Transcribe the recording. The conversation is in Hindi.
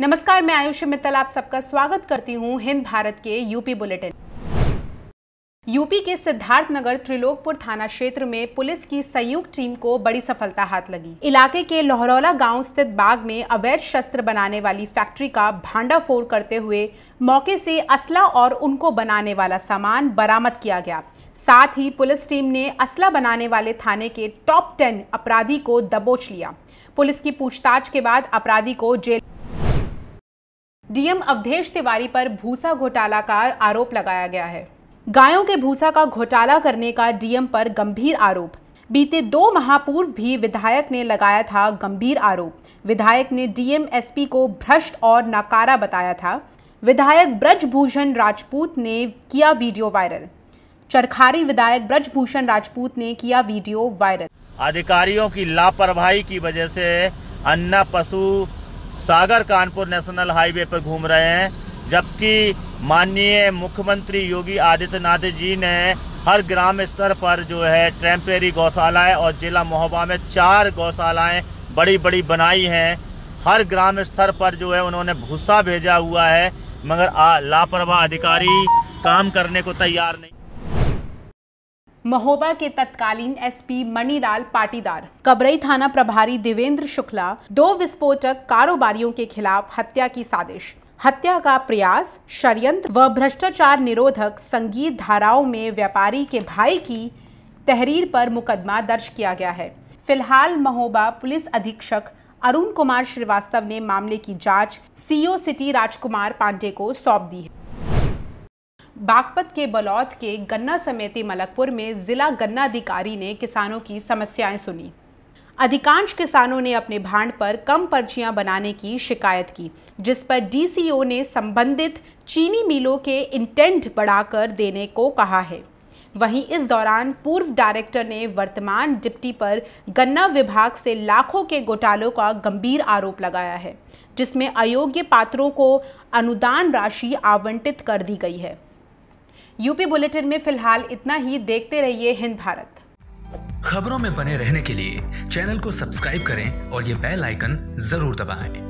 नमस्कार मैं आयुषी मित्तल आप सबका स्वागत करती हूँ हिंद भारत के यूपी बुलेटिन यूपी के सिद्धार्थनगर त्रिलोकपुर थाना क्षेत्र में पुलिस की संयुक्त टीम को बड़ी सफलता हाथ लगी इलाके के लोहरौला गांव स्थित बाग में अवैध शस्त्र बनाने वाली फैक्ट्री का भांडाफोड़ करते हुए मौके से असला और उनको बनाने वाला सामान बरामद किया गया साथ ही पुलिस टीम ने असला बनाने वाले थाने के टॉप टेन अपराधी को दबोच लिया पुलिस की पूछताछ के बाद अपराधी को जेल डीएम अवधेश तिवारी पर भूसा घोटाला का आरोप लगाया गया है गायों के भूसा का घोटाला करने का डीएम पर गंभीर आरोप बीते दो माह पूर्व भी विधायक ने लगाया था गंभीर आरोप विधायक ने डीएम एसपी को भ्रष्ट और नकारा बताया था विधायक ब्रजभूषण राजपूत ने किया वीडियो वायरल चरखारी विधायक ब्रजभूषण राजपूत ने किया वीडियो वायरल अधिकारियों की लापरवाही की वजह से अन्ना पशु सागर कानपुर नेशनल हाईवे पर घूम रहे हैं जबकि माननीय मुख्यमंत्री योगी आदित्यनाथ जी ने हर ग्राम स्तर पर जो है ट्रैम्पेरी गौशालाएँ और जिला महोबा में चार गौशालाएँ बड़ी बड़ी बनाई हैं हर ग्राम स्तर पर जो है उन्होंने भूसा भेजा हुआ है मगर लापरवाह अधिकारी काम करने को तैयार नहीं महोबा के तत्कालीन एसपी मणिलाल पाटीदार कबरई थाना प्रभारी देवेंद्र शुक्ला दो विस्फोटक कारोबारियों के खिलाफ हत्या की साजिश हत्या का प्रयास षडयंत्र व भ्रष्टाचार निरोधक संगीत धाराओं में व्यापारी के भाई की तहरीर पर मुकदमा दर्ज किया गया है फिलहाल महोबा पुलिस अधीक्षक अरुण कुमार श्रीवास्तव ने मामले की जांच सीओ सिटी राजकुमार पांडे को सौंप दी है बागपत के बलौद के गन्ना समिति मलकपुर में जिला गन्ना अधिकारी ने किसानों की समस्याएं सुनी अधिकांश किसानों ने अपने भांड पर कम पर्चियां बनाने की शिकायत की जिस पर डीसीओ ने संबंधित चीनी मिलों के इंटेंट बढ़ाकर देने को कहा है वहीं इस दौरान पूर्व डायरेक्टर ने वर्तमान डिप्टी पर गन्ना विभाग से लाखों के घोटालों का गंभीर आरोप लगाया है जिसमें अयोग्य पात्रों को अनुदान राशि आवंटित कर दी गई है यूपी बुलेटिन में फिलहाल इतना ही देखते रहिए हिंद भारत खबरों में बने रहने के लिए चैनल को सब्सक्राइब करें और ये बेल आइकन जरूर दबाएं।